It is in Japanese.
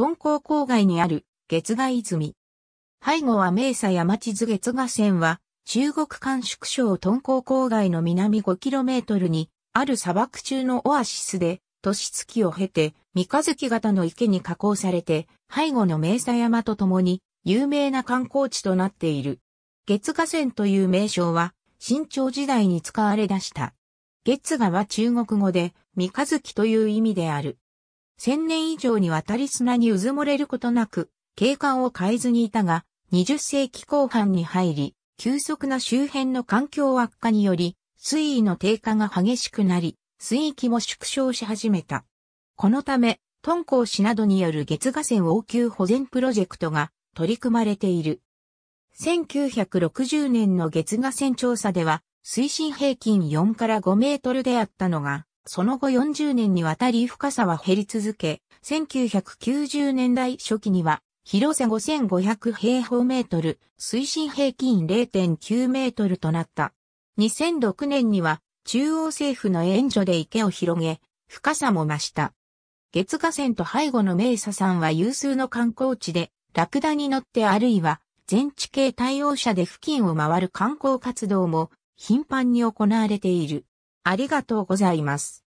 敦煌郊外にある月賀泉。背後は名砂山地図月賀線は、中国甘粛省敦煌郊外の南 5km に、ある砂漠中のオアシスで、年月を経て、三日月型の池に加工されて、背後の名砂山と共に、有名な観光地となっている。月賀線という名称は、新朝時代に使われ出した。月賀は中国語で、三日月という意味である。千年以上にわたり砂にうずもれることなく、景観を変えずにいたが、20世紀後半に入り、急速な周辺の環境悪化により、水位の低下が激しくなり、水域も縮小し始めた。このため、敦煌市などによる月河川応急保全プロジェクトが取り組まれている。1960年の月河川調査では、水深平均4から5メートルであったのが、その後40年にわたり深さは減り続け、1990年代初期には広さ5500平方メートル、水深平均0.9メートルとなった。2006年には中央政府の援助で池を広げ、深さも増した。月河川と背後の名砂山は有数の観光地で、ラクダに乗ってあるいは全地形対応車で付近を回る観光活動も頻繁に行われている。ありがとうございます。